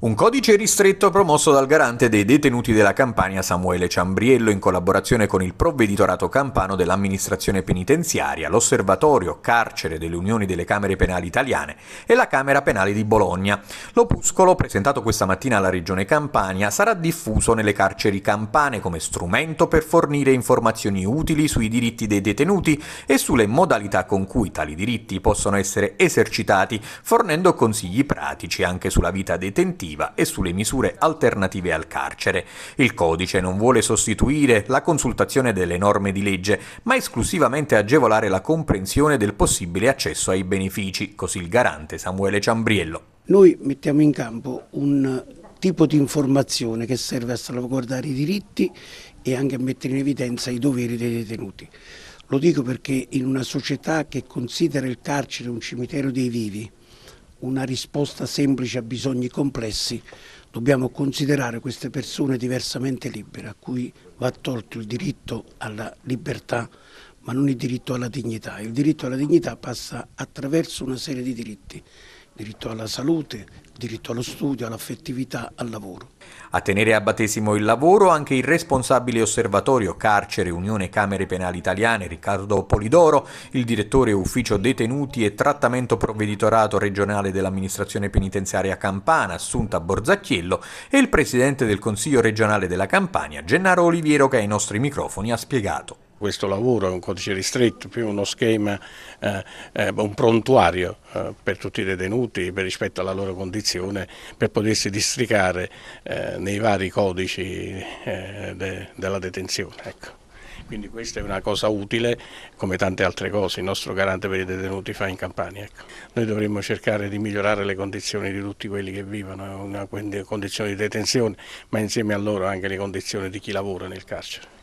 Un codice ristretto promosso dal garante dei detenuti della Campania Samuele Ciambriello in collaborazione con il provveditorato campano dell'amministrazione penitenziaria, l'osservatorio carcere delle unioni delle Camere Penali Italiane e la Camera Penale di Bologna. L'opuscolo, presentato questa mattina alla Regione Campania, sarà diffuso nelle carceri campane come strumento per fornire informazioni utili sui diritti dei detenuti e sulle modalità con cui tali diritti possono essere esercitati, fornendo consigli pratici anche sulla vita detentiva alternativa e sulle misure alternative al carcere. Il codice non vuole sostituire la consultazione delle norme di legge, ma esclusivamente agevolare la comprensione del possibile accesso ai benefici, così il garante Samuele Ciambriello. Noi mettiamo in campo un tipo di informazione che serve a salvaguardare i diritti e anche a mettere in evidenza i doveri dei detenuti. Lo dico perché in una società che considera il carcere un cimitero dei vivi, una risposta semplice a bisogni complessi, dobbiamo considerare queste persone diversamente libere, a cui va tolto il diritto alla libertà, ma non il diritto alla dignità. Il diritto alla dignità passa attraverso una serie di diritti diritto alla salute, diritto allo studio, all'affettività, al lavoro. A tenere a battesimo il lavoro anche il responsabile osservatorio carcere Unione Camere Penali Italiane Riccardo Polidoro, il direttore ufficio detenuti e trattamento provveditorato regionale dell'amministrazione penitenziaria Campana Assunta Borzacchiello e il presidente del Consiglio regionale della Campania Gennaro Oliviero che ai nostri microfoni ha spiegato. Questo lavoro è un codice ristretto, più uno schema, eh, eh, un prontuario eh, per tutti i detenuti, per rispetto alla loro condizione, per potersi districare eh, nei vari codici eh, de, della detenzione. Ecco. Quindi questa è una cosa utile come tante altre cose, il nostro garante per i detenuti fa in Campania. Ecco. Noi dovremmo cercare di migliorare le condizioni di tutti quelli che vivono, in condizioni di detenzione, ma insieme a loro anche le condizioni di chi lavora nel carcere.